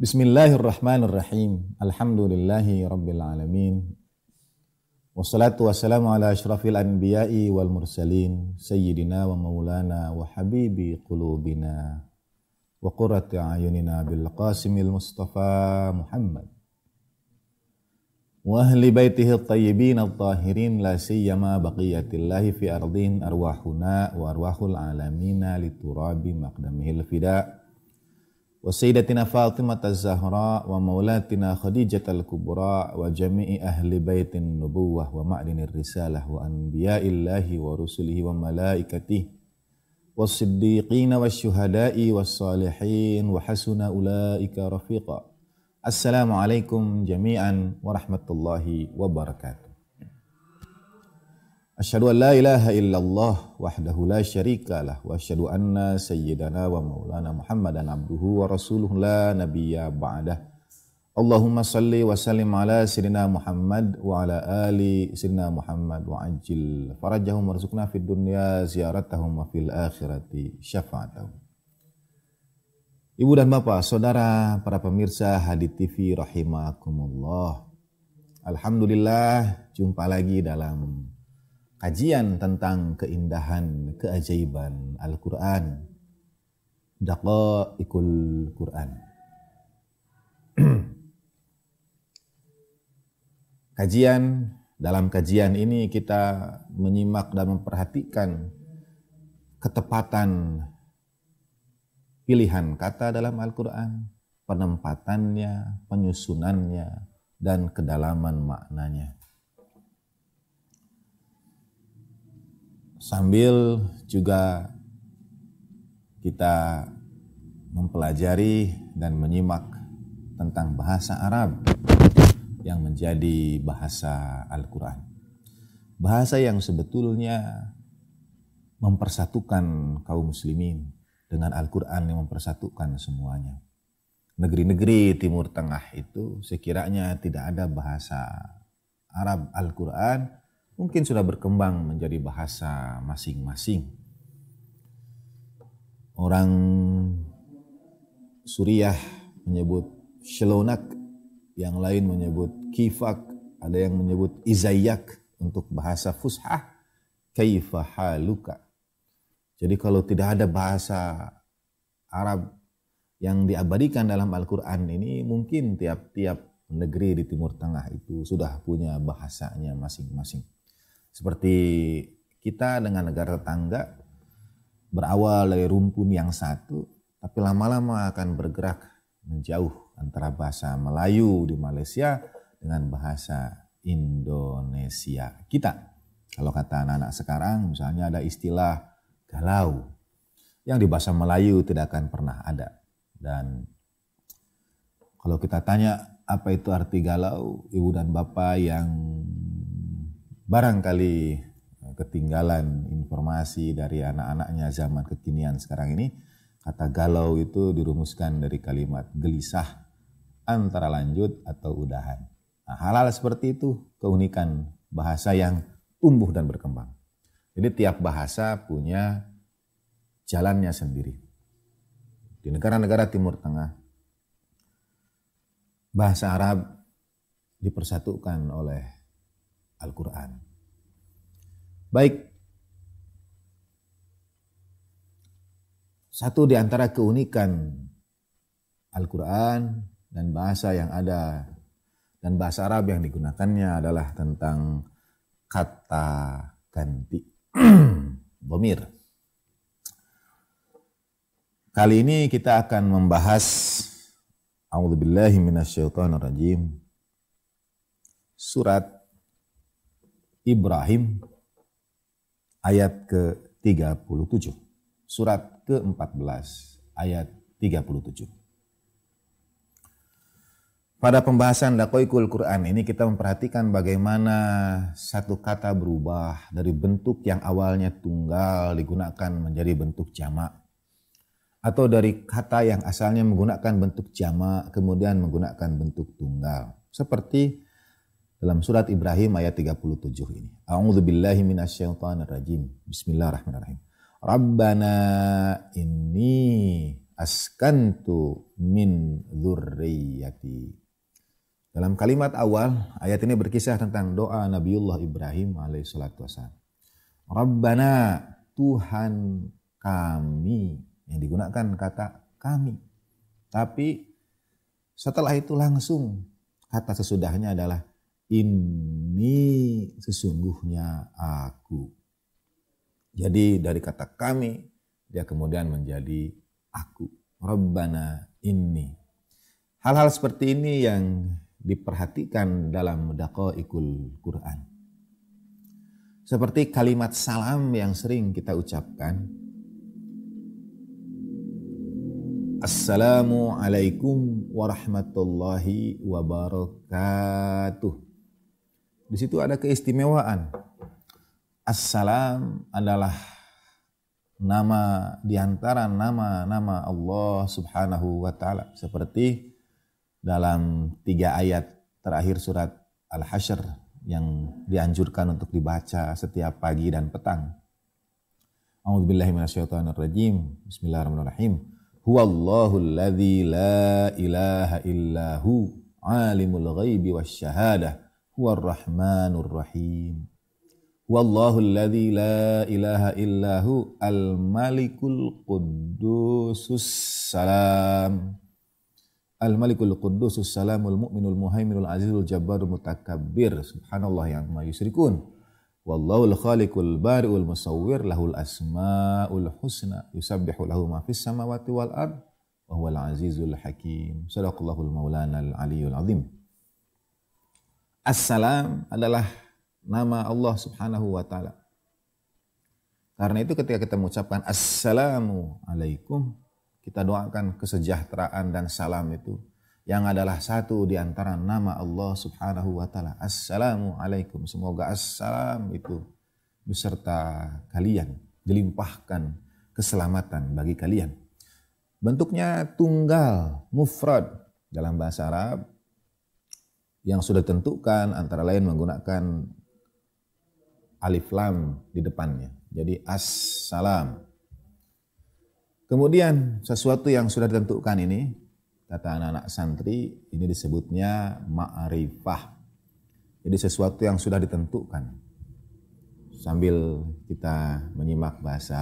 بسم الله الرحمن الرحيم الحمد لله رب العالمين والصلاة والسلام على أشرف الأنبياء والمرسلين سيدنا ومولانا وحبيب قلوبنا وقرة أعيننا بالقاسم المصطفى محمد وأهل بيته الطيبين الطاهرين لا سيما بقية الله في أرضهم أرواحنا وأرواح العالمين لتراب مقدمه الفداء وسيدتنا فاطمة الزهراء ومولاتنا خديجة الكبرى وجميع أهل بيت النبوة ومعدن الرسالة وأنبياء الله ورسله وملائكته والصديقين والشهداء والصالحين وحسن أولئك رفيقا السلام عليكم جميعا ورحمة الله وبركاته Asyhadu an la ilaha illallah wahdahu la lah wa asyhadu anna sayyidana wa maulana Muhammadan abduhu wa rasuluhu la nabiyya ba'dah. Allahumma salli wa sallim ala sirina Muhammad wa ala ali sirina Muhammad wa ajil farajahum rasukna fid dunya ziyaratahum wa fil akhirati syafaatahum. Ibu dan Bapak, Saudara, para pemirsa Hadi TV rahimakumullah. Alhamdulillah, jumpa lagi dalam kajian tentang keindahan, keajaiban Al-Quran. Daqaikul Quran. kajian, dalam kajian ini kita menyimak dan memperhatikan ketepatan pilihan kata dalam Al-Quran, penempatannya, penyusunannya, dan kedalaman maknanya. sambil juga kita mempelajari dan menyimak tentang bahasa Arab yang menjadi bahasa Al-Quran. Bahasa yang sebetulnya mempersatukan kaum muslimin dengan Al-Quran yang mempersatukan semuanya. Negeri-negeri Timur Tengah itu sekiranya tidak ada bahasa Arab Al-Quran, mungkin sudah berkembang menjadi bahasa masing-masing. Orang Suriah menyebut Shelonak, yang lain menyebut Kifak, ada yang menyebut Izayak untuk bahasa Fushah, Kaifahaluka. Jadi kalau tidak ada bahasa Arab yang diabadikan dalam Al-Quran ini mungkin tiap-tiap negeri di Timur Tengah itu sudah punya bahasanya masing-masing. Seperti kita dengan negara tetangga berawal dari rumpun yang satu, tapi lama-lama akan bergerak menjauh antara bahasa Melayu di Malaysia dengan bahasa Indonesia kita. Kalau kata anak-anak sekarang misalnya ada istilah galau yang di bahasa Melayu tidak akan pernah ada. Dan kalau kita tanya apa itu arti galau, ibu dan bapak yang barangkali eh, ketinggalan informasi dari anak-anaknya zaman kekinian sekarang ini, kata galau itu dirumuskan dari kalimat gelisah antara lanjut atau udahan. Nah, hal-hal seperti itu keunikan bahasa yang tumbuh dan berkembang. Jadi tiap bahasa punya jalannya sendiri. Di negara-negara Timur Tengah, bahasa Arab dipersatukan oleh Al-Quran. Baik. Satu di antara keunikan Al-Quran dan bahasa yang ada dan bahasa Arab yang digunakannya adalah tentang kata ganti. Bomir. Kali ini kita akan membahas A'udzubillahi Surat Ibrahim ayat ke-37. Surat ke-14 ayat 37. Pada pembahasan dakoikul Quran ini kita memperhatikan bagaimana satu kata berubah dari bentuk yang awalnya tunggal digunakan menjadi bentuk jamak atau dari kata yang asalnya menggunakan bentuk jamak kemudian menggunakan bentuk tunggal. Seperti dalam surat Ibrahim ayat 37 ini. A'udzu billahi minasyaitonir rajim. Bismillahirrahmanirrahim. Rabbana inni askantu min dzurriyyati. Dalam kalimat awal ayat ini berkisah tentang doa Nabiullah Ibrahim alaihissalatu salatu Rabbana Tuhan kami yang digunakan kata kami. Tapi setelah itu langsung kata sesudahnya adalah ini sesungguhnya aku. Jadi dari kata kami dia kemudian menjadi aku. Rabbana ini. Hal-hal seperti ini yang diperhatikan dalam ikul Quran. Seperti kalimat salam yang sering kita ucapkan. Assalamualaikum warahmatullahi wabarakatuh. Di situ ada keistimewaan. Assalam adalah nama di antara nama-nama Allah Subhanahu wa taala seperti dalam tiga ayat terakhir surat Al-Hasyr yang dianjurkan untuk dibaca setiap pagi dan petang. A'udzubillahi minasyaitonirrajim. Bismillahirrahmanirrahim. Huwallahu alladzi la ilaha illahu alimul ghaibi wasyahadah huwa rahmanur rahim. Wallahu alladhi la ilaha illahu al-malikul qudusus salam. Al-Malikul Qudusus Salamul Mu'minul Muhaiminul Azizul Jabbarul Mutakabbir Subhanallah yang ma yusrikun Wallahul Khaliqul Bari'ul Musawwir Lahul Asma'ul Husna Yusabbihu lahu ma fis samawati wal ard Wa huwal Azizul Hakim Sadaqallahul Maulana al-Aliyul Azim Assalam adalah nama Allah Subhanahu wa taala. Karena itu ketika kita mengucapkan assalamu alaikum, kita doakan kesejahteraan dan salam itu yang adalah satu di antara nama Allah Subhanahu wa taala. Assalamu alaikum. Semoga assalam itu beserta kalian dilimpahkan keselamatan bagi kalian. Bentuknya tunggal, mufrad dalam bahasa Arab yang sudah tentukan antara lain menggunakan alif lam di depannya. Jadi assalam. Kemudian sesuatu yang sudah ditentukan ini kata anak-anak santri ini disebutnya ma'rifah. Jadi sesuatu yang sudah ditentukan. Sambil kita menyimak bahasa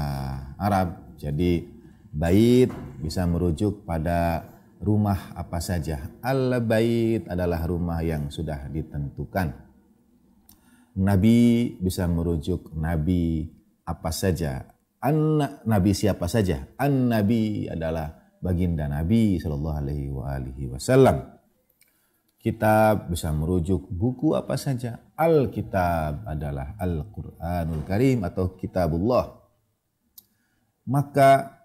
Arab, jadi bait bisa merujuk pada rumah apa saja. Al-bait adalah rumah yang sudah ditentukan. Nabi bisa merujuk nabi apa saja. An nabi siapa saja. An nabi adalah baginda Nabi Shallallahu alaihi Kitab bisa merujuk buku apa saja. al kitab adalah Al-Qur'anul Karim atau Kitabullah. Maka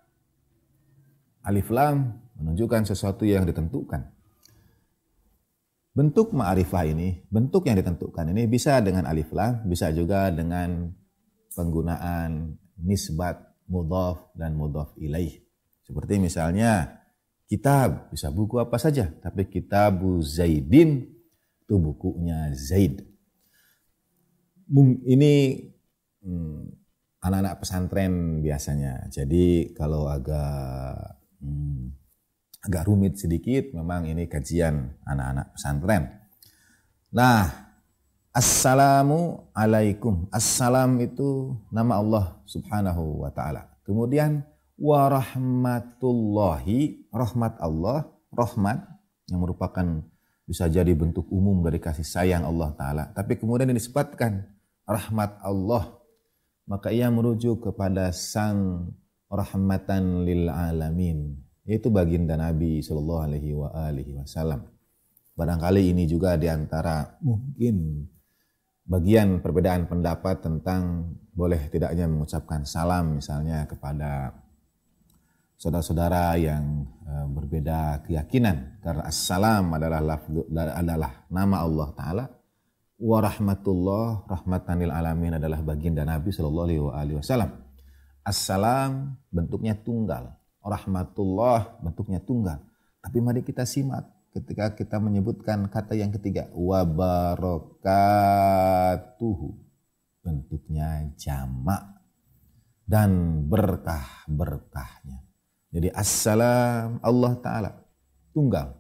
Alif Lam menunjukkan sesuatu yang ditentukan. Bentuk ma'rifah ini, bentuk yang ditentukan ini bisa dengan alif lam, bisa juga dengan penggunaan nisbat mudhaf dan mudhaf ilaih. Seperti misalnya kitab, bisa buku apa saja, tapi kitabu Zaidin itu bukunya Zaid. Ini anak hmm, anak-anak pesantren biasanya. Jadi kalau agak hmm, agak rumit sedikit, memang ini kajian anak-anak pesantren. Nah, Assalamu alaikum. Assalam itu nama Allah Subhanahu wa taala. Kemudian warahmatullahi, rahmat Allah, rahmat yang merupakan bisa jadi bentuk umum dari kasih sayang Allah taala. Tapi kemudian disebutkan rahmat Allah, maka ia merujuk kepada Sang rahmatan lil alamin, yaitu baginda Nabi Shallallahu Alaihi wa Wasallam. Barangkali ini juga diantara mungkin bagian perbedaan pendapat tentang boleh tidaknya mengucapkan salam misalnya kepada saudara-saudara yang eh, berbeda keyakinan karena assalam adalah adalah nama Allah taala wa rahmatullah rahmatanil alamin adalah baginda Nabi Shallallahu alaihi wasallam. Assalam bentuknya tunggal rahmatullah bentuknya tunggal. Tapi mari kita simak ketika kita menyebutkan kata yang ketiga wabarakatuh, bentuknya jamak dan berkah berkahnya. Jadi assalam Allah Taala tunggal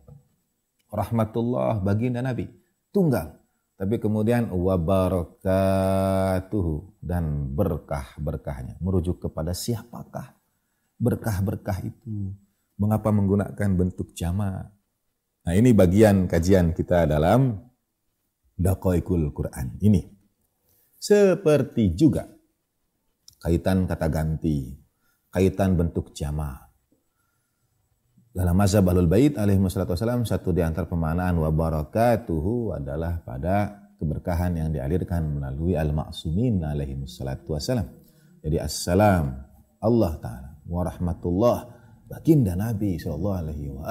rahmatullah baginda Nabi tunggal tapi kemudian wabarakatuh dan berkah berkahnya merujuk kepada siapakah berkah-berkah itu? Mengapa menggunakan bentuk jamak? Nah ini bagian kajian kita dalam Dakoikul Quran ini. Seperti juga kaitan kata ganti, kaitan bentuk jama. Dalam mazhab Ahlul Bait alaihi wassalatu satu di antara pemanaan wa barakatuhu adalah pada keberkahan yang dialirkan melalui al-ma'sumin alaihi wassalatu Jadi assalam Allah taala warahmatullah baginda Nabi Shallallahu Alaihi wa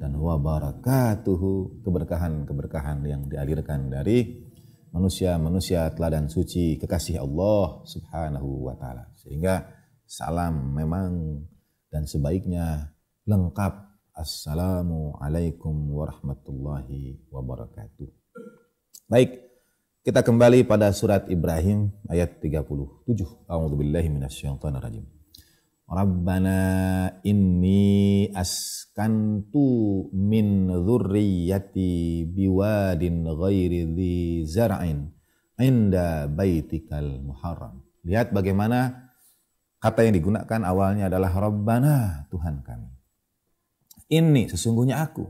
dan wabarakatuh keberkahan-keberkahan yang dialirkan dari manusia-manusia teladan suci kekasih Allah Subhanahu wa taala. Sehingga salam memang dan sebaiknya lengkap Assalamualaikum warahmatullahi wabarakatuh. Baik, kita kembali pada surat Ibrahim ayat 37. A'udzubillahi minasyaitonirrajim. rajim. Rabbana inni askantu min dhurriyati biwadin ghairi dhi zara'in inda baitikal muharram. Lihat bagaimana kata yang digunakan awalnya adalah Rabbana Tuhan kami. Ini sesungguhnya aku.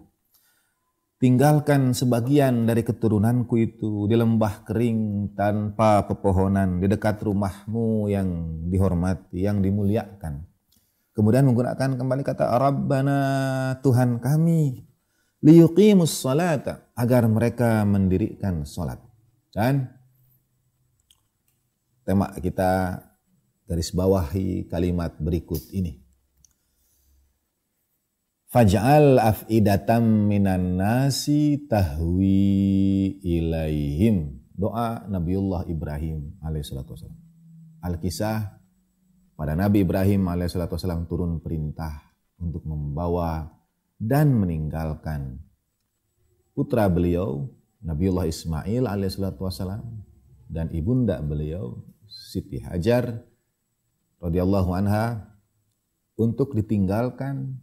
Tinggalkan sebagian dari keturunanku itu di lembah kering tanpa pepohonan di dekat rumahmu yang dihormati, yang dimuliakan Kemudian menggunakan kembali kata Rabbana Tuhan kami liyuqimus salata agar mereka mendirikan salat. Dan tema kita garis bawahi kalimat berikut ini. Faj'al af'idatam minan nasi tahwi ilaihim. Doa Nabiullah Ibrahim alaihissalam Al-Kisah pada Nabi Ibrahim alaihissalam turun perintah untuk membawa dan meninggalkan putra beliau Nabiullah Ismail alaihissalam dan ibunda beliau Siti Hajar radhiyallahu anha untuk ditinggalkan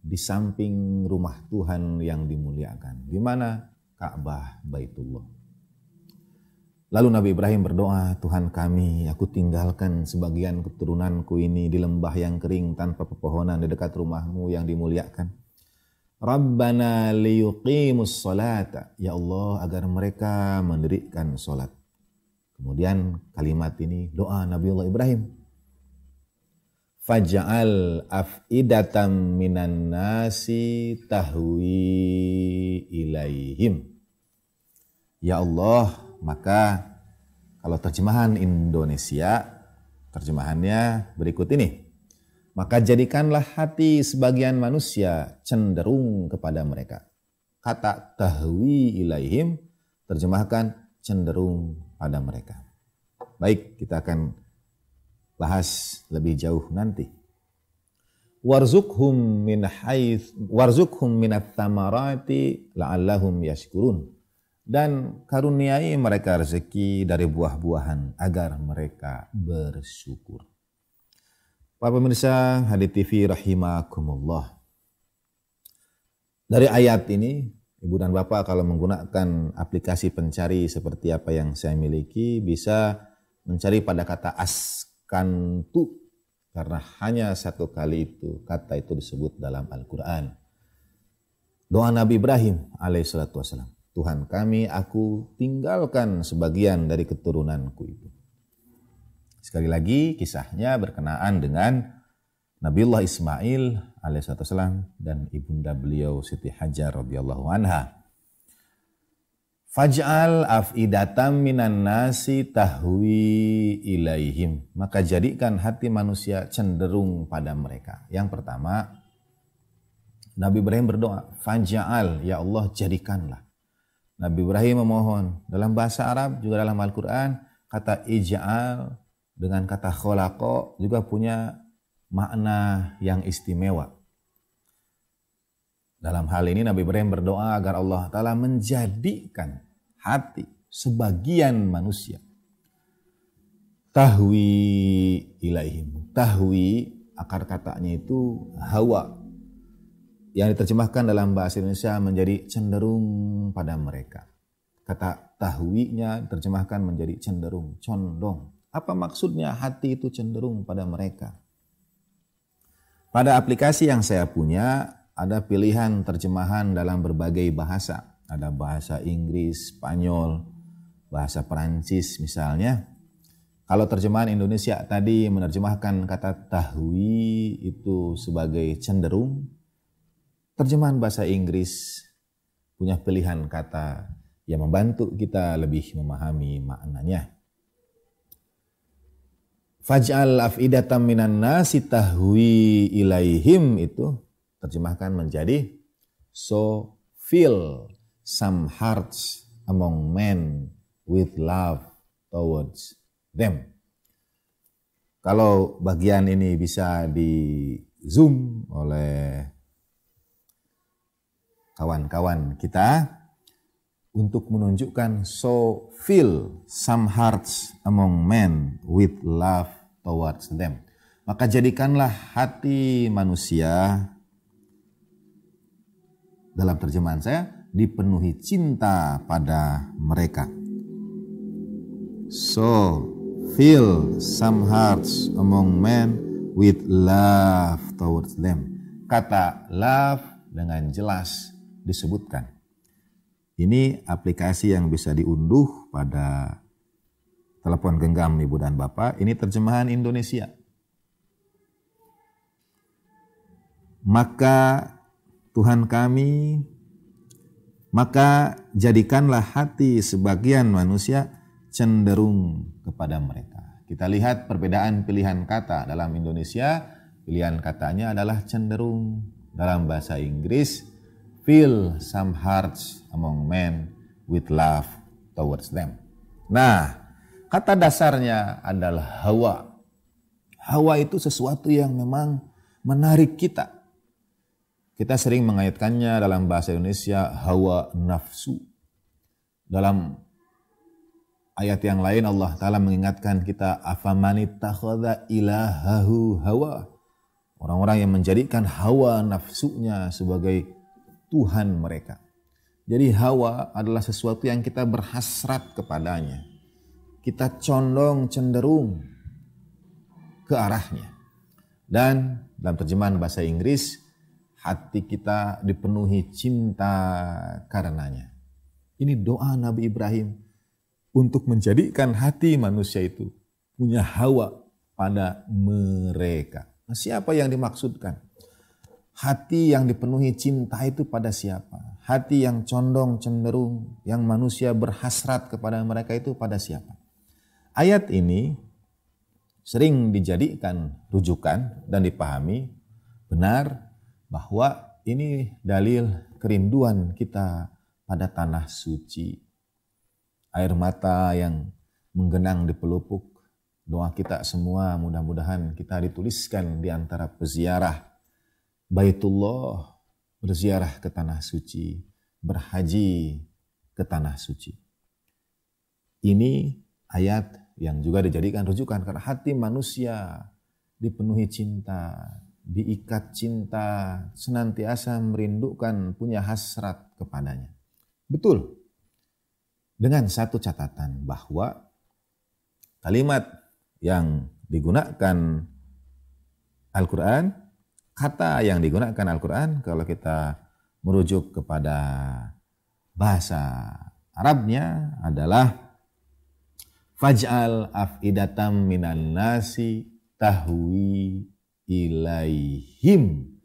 di samping rumah Tuhan yang dimuliakan. Di mana? Ka'bah Baitullah. Lalu Nabi Ibrahim berdoa, Tuhan kami, aku tinggalkan sebagian keturunanku ini di lembah yang kering tanpa pepohonan di dekat rumahmu yang dimuliakan. Rabbana liyuqimus salata, Ya Allah, agar mereka mendirikan solat. Kemudian kalimat ini doa Nabi Allah Ibrahim. Faj'al af'idatam minan nasi tahwi ilaihim. Ya Allah, maka kalau terjemahan Indonesia, terjemahannya berikut ini. Maka jadikanlah hati sebagian manusia cenderung kepada mereka. Kata tahwi ilaihim terjemahkan cenderung pada mereka. Baik, kita akan bahas lebih jauh nanti. Warzukhum min haith, warzukhum min la'allahum yashkurun dan karuniai mereka rezeki dari buah-buahan agar mereka bersyukur. Para pemirsa Hadir TV rahimakumullah. Dari ayat ini, Ibu dan Bapak kalau menggunakan aplikasi pencari seperti apa yang saya miliki bisa mencari pada kata askantu karena hanya satu kali itu kata itu disebut dalam Al-Qur'an. Doa Nabi Ibrahim alaihissalatu wassalam. Tuhan kami, aku tinggalkan sebagian dari keturunanku itu. Sekali lagi kisahnya berkenaan dengan Nabiullah Ismail alaihissalam dan ibunda beliau Siti Hajar radhiyallahu anha. Faj'al af'idatam minan nasi tahwi ilaihim. Maka jadikan hati manusia cenderung pada mereka. Yang pertama, Nabi Ibrahim berdoa, Faj'al, ya Allah jadikanlah. Nabi Ibrahim memohon dalam bahasa Arab juga dalam Al-Qur'an kata ij'al dengan kata kholako juga punya makna yang istimewa. Dalam hal ini Nabi Ibrahim berdoa agar Allah Ta'ala menjadikan hati sebagian manusia. Tahwi ilaihim. Tahwi akar katanya itu hawa yang diterjemahkan dalam bahasa Indonesia menjadi cenderung pada mereka. Kata tahwinya diterjemahkan menjadi cenderung, condong. Apa maksudnya hati itu cenderung pada mereka? Pada aplikasi yang saya punya ada pilihan terjemahan dalam berbagai bahasa. Ada bahasa Inggris, Spanyol, bahasa Perancis misalnya. Kalau terjemahan Indonesia tadi menerjemahkan kata tahwi itu sebagai cenderung, Terjemahan bahasa Inggris punya pilihan kata yang membantu kita lebih memahami maknanya. Faj'al af'idatam minan nasi tahwi ilaihim itu terjemahkan menjadi so fill some hearts among men with love towards them. Kalau bagian ini bisa di zoom oleh kawan-kawan kita untuk menunjukkan so feel some hearts among men with love towards them. Maka jadikanlah hati manusia dalam terjemahan saya dipenuhi cinta pada mereka. So feel some hearts among men with love towards them. Kata love dengan jelas disebutkan. Ini aplikasi yang bisa diunduh pada telepon genggam ibu dan bapak. Ini terjemahan Indonesia. Maka Tuhan kami, maka jadikanlah hati sebagian manusia cenderung kepada mereka. Kita lihat perbedaan pilihan kata dalam Indonesia. Pilihan katanya adalah cenderung. Dalam bahasa Inggris, fill some hearts among men with love towards them. Nah, kata dasarnya adalah hawa. Hawa itu sesuatu yang memang menarik kita. Kita sering mengaitkannya dalam bahasa Indonesia hawa nafsu. Dalam ayat yang lain Allah Ta'ala mengingatkan kita afamanit takhadha ilahahu hawa. Orang-orang yang menjadikan hawa nafsunya sebagai Tuhan mereka. Jadi hawa adalah sesuatu yang kita berhasrat kepadanya. Kita condong cenderung ke arahnya. Dan dalam terjemahan bahasa Inggris, hati kita dipenuhi cinta karenanya. Ini doa Nabi Ibrahim untuk menjadikan hati manusia itu punya hawa pada mereka. Nah, siapa yang dimaksudkan? Hati yang dipenuhi cinta itu pada siapa? Hati yang condong cenderung, yang manusia berhasrat kepada mereka itu pada siapa? Ayat ini sering dijadikan rujukan dan dipahami benar bahwa ini dalil kerinduan kita pada tanah suci. Air mata yang menggenang di pelupuk, doa kita semua mudah-mudahan kita dituliskan di antara peziarah Baitullah, berziarah ke tanah suci, berhaji ke tanah suci. Ini ayat yang juga dijadikan rujukan karena hati manusia dipenuhi cinta, diikat cinta, senantiasa merindukan punya hasrat kepadanya. Betul. Dengan satu catatan bahwa kalimat yang digunakan Al-Quran kata yang digunakan Al-Quran kalau kita merujuk kepada bahasa Arabnya adalah faj'al afidatam minan nasi tahwi ilaihim.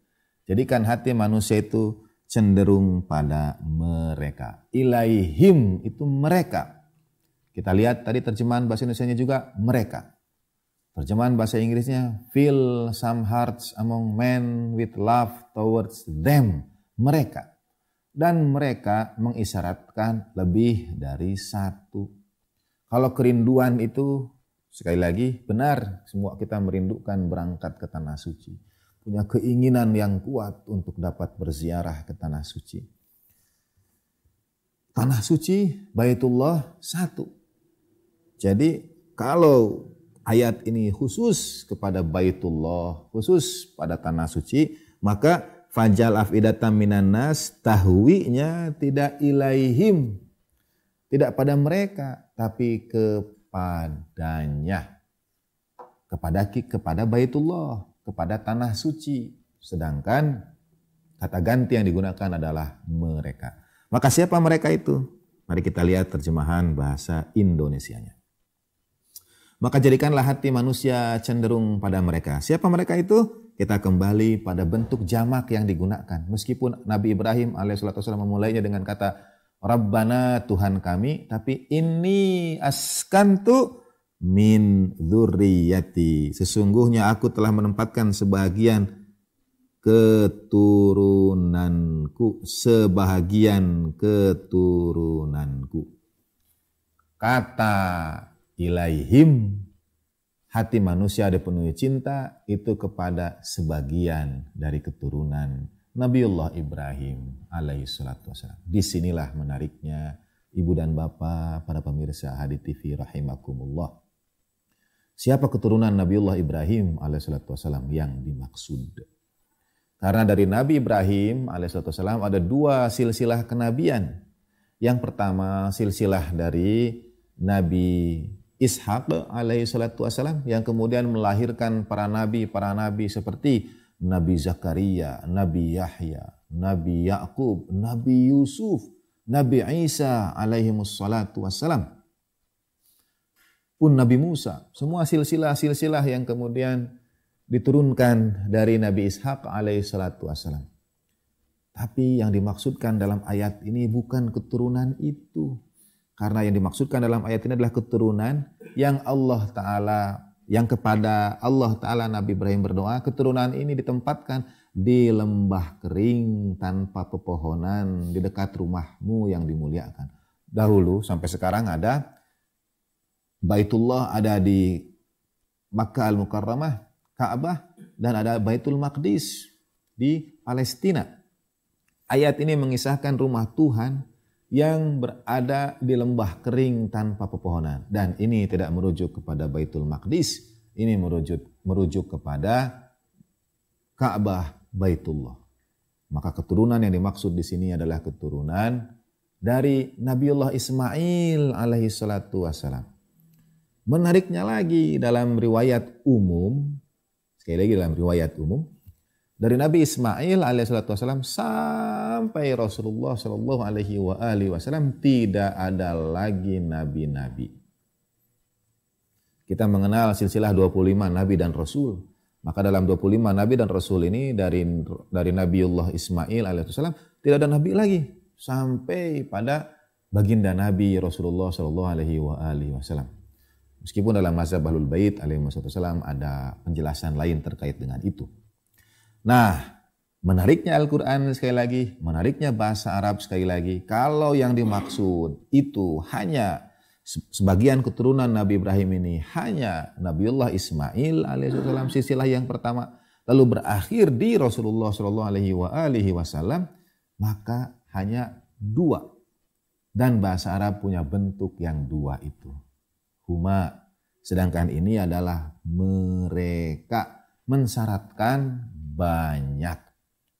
Jadikan hati manusia itu cenderung pada mereka. Ilaihim itu mereka. Kita lihat tadi terjemahan bahasa Indonesia juga mereka. Terjemahan bahasa Inggrisnya, feel some hearts among men with love towards them, mereka. Dan mereka mengisyaratkan lebih dari satu. Kalau kerinduan itu, sekali lagi, benar semua kita merindukan berangkat ke Tanah Suci. Punya keinginan yang kuat untuk dapat berziarah ke Tanah Suci. Tanah Suci, Baitullah, satu. Jadi kalau ayat ini khusus kepada Baitullah, khusus pada tanah suci, maka fajal afidatan minan nas tahwinya tidak ilaihim, tidak pada mereka, tapi kepadanya. Kepada kepada Baitullah, kepada tanah suci. Sedangkan kata ganti yang digunakan adalah mereka. Maka siapa mereka itu? Mari kita lihat terjemahan bahasa Indonesianya. Maka jadikanlah hati manusia cenderung pada mereka. Siapa mereka itu? Kita kembali pada bentuk jamak yang digunakan. Meskipun Nabi Ibrahim alaihissalam memulainya dengan kata Rabbana Tuhan kami, tapi ini askantu min dzurriyyati. Sesungguhnya aku telah menempatkan sebagian keturunanku, sebahagian keturunanku. Kata ilaihim hati manusia dipenuhi cinta itu kepada sebagian dari keturunan Nabiullah Ibrahim alaihi salatu Disinilah menariknya ibu dan bapak para pemirsa Hadi TV rahimakumullah. Siapa keturunan Nabiullah Ibrahim alaihi salatu yang dimaksud? Karena dari Nabi Ibrahim alaihi salatu ada dua silsilah kenabian. Yang pertama silsilah dari Nabi Ishaq alaihi salatu wassalam yang kemudian melahirkan para nabi, para nabi seperti Nabi Zakaria, Nabi Yahya, Nabi Yakub, Nabi Yusuf, Nabi Isa alaihi salatu wassalam. Pun Nabi Musa, semua silsilah-silsilah yang kemudian diturunkan dari Nabi Ishaq alaihi salatu wassalam. Tapi yang dimaksudkan dalam ayat ini bukan keturunan itu, karena yang dimaksudkan dalam ayat ini adalah keturunan yang Allah Ta'ala, yang kepada Allah Ta'ala Nabi Ibrahim berdoa, keturunan ini ditempatkan di lembah kering tanpa pepohonan di dekat rumahmu yang dimuliakan. Dahulu sampai sekarang ada Baitullah ada di Makkah Al-Mukarramah, Ka'bah, dan ada Baitul Maqdis di Palestina. Ayat ini mengisahkan rumah Tuhan yang berada di lembah kering tanpa pepohonan. Dan ini tidak merujuk kepada Baitul Maqdis, ini merujuk merujuk kepada Ka'bah Baitullah. Maka keturunan yang dimaksud di sini adalah keturunan dari Nabiullah Ismail alaihi salatu wassalam. Menariknya lagi dalam riwayat umum, sekali lagi dalam riwayat umum, dari Nabi Ismail salatu wasallam sampai Rasulullah sallallahu alaihi wa alihi wasallam tidak ada lagi nabi-nabi. Kita mengenal silsilah 25 nabi dan rasul. Maka dalam 25 nabi dan rasul ini dari dari Nabiullah Ismail alaihissalam tidak ada nabi lagi sampai pada baginda Nabi Rasulullah sallallahu alaihi wa alihi wasallam. Meskipun dalam mazhab Ahlul Bait alaihi wasallam ada penjelasan lain terkait dengan itu. Nah, menariknya Al-Quran sekali lagi, menariknya bahasa Arab sekali lagi, kalau yang dimaksud itu hanya sebagian keturunan Nabi Ibrahim ini hanya Nabiullah Ismail alaihissalam sisilah yang pertama lalu berakhir di Rasulullah saw maka hanya dua dan bahasa Arab punya bentuk yang dua itu huma sedangkan ini adalah mereka mensyaratkan banyak.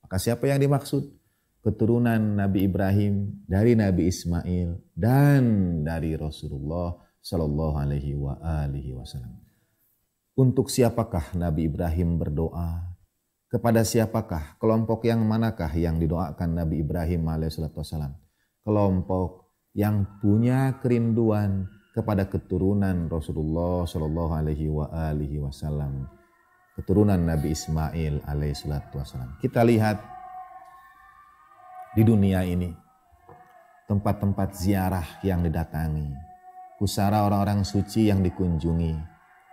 Maka siapa yang dimaksud? Keturunan Nabi Ibrahim dari Nabi Ismail dan dari Rasulullah Shallallahu Alaihi Wasallam. Untuk siapakah Nabi Ibrahim berdoa? Kepada siapakah? Kelompok yang manakah yang didoakan Nabi Ibrahim Alaihissalam? Kelompok yang punya kerinduan kepada keturunan Rasulullah Shallallahu Alaihi Wasallam keturunan Nabi Ismail alaihissalatu wassalam. Kita lihat di dunia ini tempat-tempat ziarah yang didatangi, pusara orang-orang suci yang dikunjungi,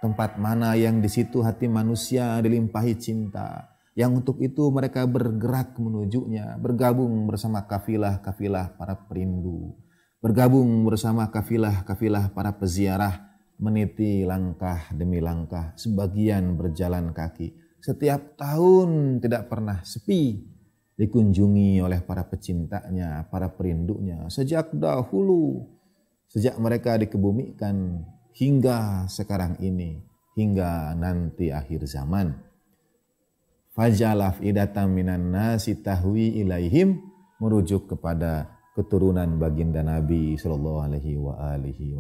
tempat mana yang di situ hati manusia dilimpahi cinta, yang untuk itu mereka bergerak menujunya, bergabung bersama kafilah-kafilah para perindu, bergabung bersama kafilah-kafilah para peziarah, meniti langkah demi langkah, sebagian berjalan kaki. Setiap tahun tidak pernah sepi dikunjungi oleh para pecintanya, para perinduknya. Sejak dahulu, sejak mereka dikebumikan hingga sekarang ini, hingga nanti akhir zaman. Fajalaf idatam minan nasi tahwi ilaihim merujuk kepada keturunan baginda Nabi Shallallahu alaihi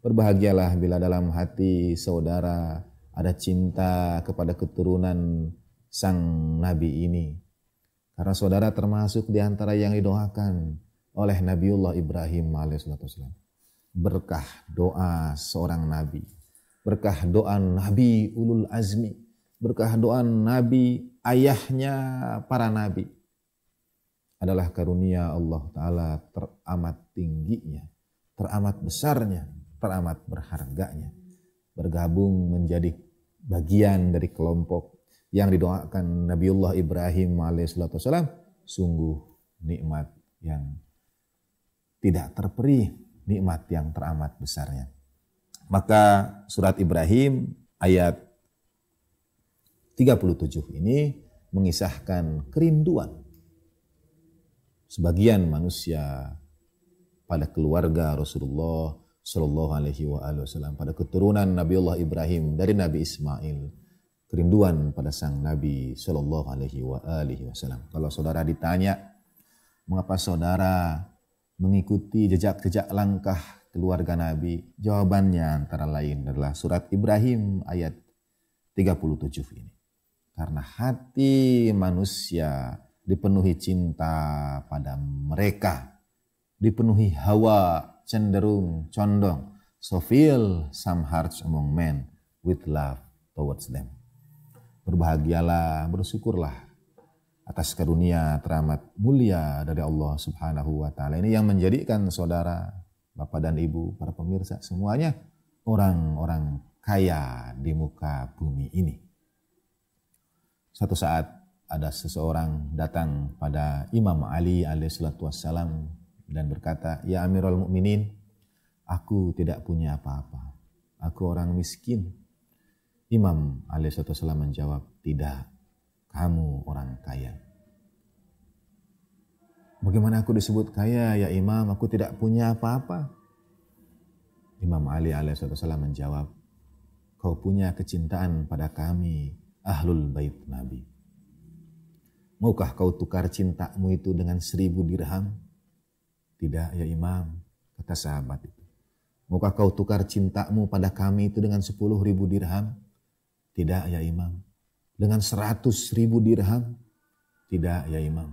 Berbahagialah bila dalam hati saudara ada cinta kepada keturunan sang nabi ini. Karena saudara termasuk di antara yang didoakan oleh Nabiullah Ibrahim alaihissalam. Berkah doa seorang nabi. Berkah doa Nabi Ulul Azmi. Berkah doa Nabi ayahnya para nabi adalah karunia Allah Ta'ala teramat tingginya, teramat besarnya teramat berharganya. Bergabung menjadi bagian dari kelompok yang didoakan Nabiullah Ibrahim alaihissalam sungguh nikmat yang tidak terperi nikmat yang teramat besarnya. Maka surat Ibrahim ayat 37 ini mengisahkan kerinduan sebagian manusia pada keluarga Rasulullah Shallallahu Alaihi Wasallam pada keturunan Nabi Allah Ibrahim dari Nabi Ismail kerinduan pada sang Nabi Shallallahu Alaihi Wasallam. Kalau saudara ditanya mengapa saudara mengikuti jejak-jejak langkah keluarga Nabi, jawabannya antara lain adalah surat Ibrahim ayat 37 ini. Karena hati manusia dipenuhi cinta pada mereka, dipenuhi hawa cenderung, condong. So feel some hearts among men with love towards them. Berbahagialah, bersyukurlah atas karunia teramat mulia dari Allah Subhanahu wa taala ini yang menjadikan saudara, bapak dan ibu, para pemirsa semuanya orang-orang kaya di muka bumi ini. Satu saat ada seseorang datang pada Imam Ali alaihissalatu wassalam dan berkata, "Ya Amirul Mukminin, aku tidak punya apa-apa. Aku orang miskin." Imam alaihissalam menjawab, "Tidak, kamu orang kaya." Bagaimana aku disebut kaya ya Imam? Aku tidak punya apa-apa. Imam Ali alaihissalam menjawab, "Kau punya kecintaan pada kami, ahlul bait Nabi." Maukah kau tukar cintamu itu dengan seribu dirham? Tidak ya imam, kata sahabat itu. Maukah kau tukar cintamu pada kami itu dengan sepuluh ribu dirham? Tidak ya imam. Dengan seratus ribu dirham? Tidak ya imam.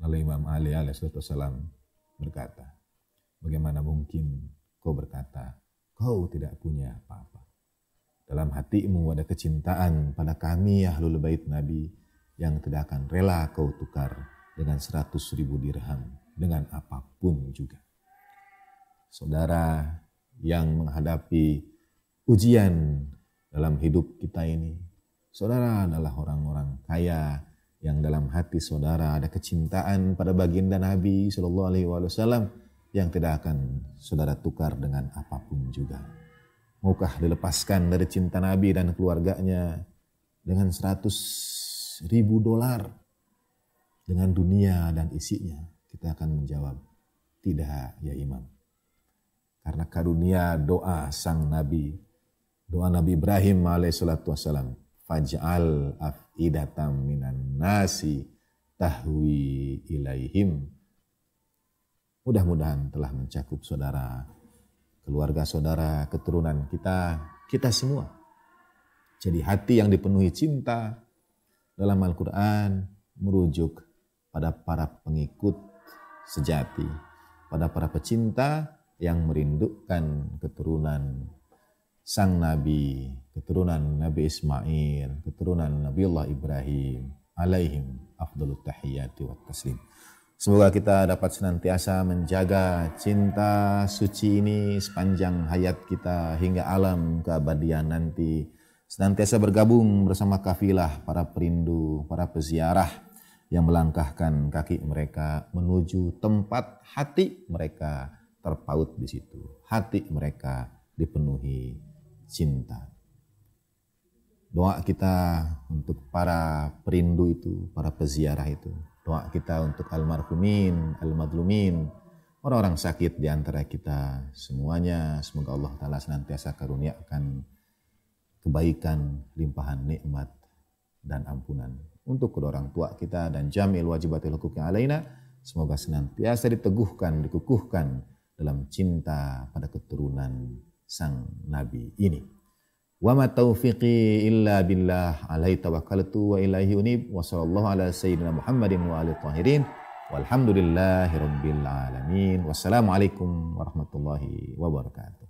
Lalu Imam Ali alaihissalam berkata, bagaimana mungkin kau berkata, kau tidak punya apa-apa. Dalam hatimu ada kecintaan pada kami ya ahlul bait Nabi yang tidak akan rela kau tukar dengan 100 ribu dirham, dengan apapun juga. Saudara yang menghadapi ujian dalam hidup kita ini, saudara adalah orang-orang kaya yang dalam hati saudara ada kecintaan pada baginda Nabi Shallallahu Alaihi Wasallam yang tidak akan saudara tukar dengan apapun juga. Maukah dilepaskan dari cinta Nabi dan keluarganya dengan seratus ribu dolar dengan dunia dan isinya? Kita akan menjawab, tidak ya imam. Karena karunia doa sang Nabi, doa Nabi Ibrahim alaihissalatu wassalam, faj'al af'idatam minan nasi tahwi ilaihim. Mudah-mudahan telah mencakup saudara, keluarga saudara, keturunan kita, kita semua. Jadi hati yang dipenuhi cinta dalam Al-Quran merujuk pada para pengikut sejati, pada para pecinta yang merindukan keturunan sang nabi, keturunan Nabi Ismail, keturunan Nabi Allah Ibrahim alaihim afdalut tahiyyati wa taslim. Semoga kita dapat senantiasa menjaga cinta suci ini sepanjang hayat kita hingga alam keabadian nanti. Senantiasa bergabung bersama kafilah para perindu, para peziarah, yang melangkahkan kaki mereka menuju tempat hati mereka terpaut di situ. Hati mereka dipenuhi cinta. Doa kita untuk para perindu itu, para peziarah itu. Doa kita untuk almarhumin, almadlumin, orang-orang sakit di antara kita semuanya. Semoga Allah Ta'ala senantiasa karuniakan kebaikan, limpahan nikmat, dan ampunan untuk kedua orang tua kita dan jamil wajibatil huquqi alaina semoga senantiasa diteguhkan, dikukuhkan dalam cinta pada keturunan sang nabi ini. Wa ma taufiqi illa billah alaihi tawakkaltu wa ilaihi unib wa sallallahu ala sayyidina Muhammadin wa alihi tahirin walhamdulillahi rabbil alamin. Wassalamualaikum warahmatullahi wabarakatuh.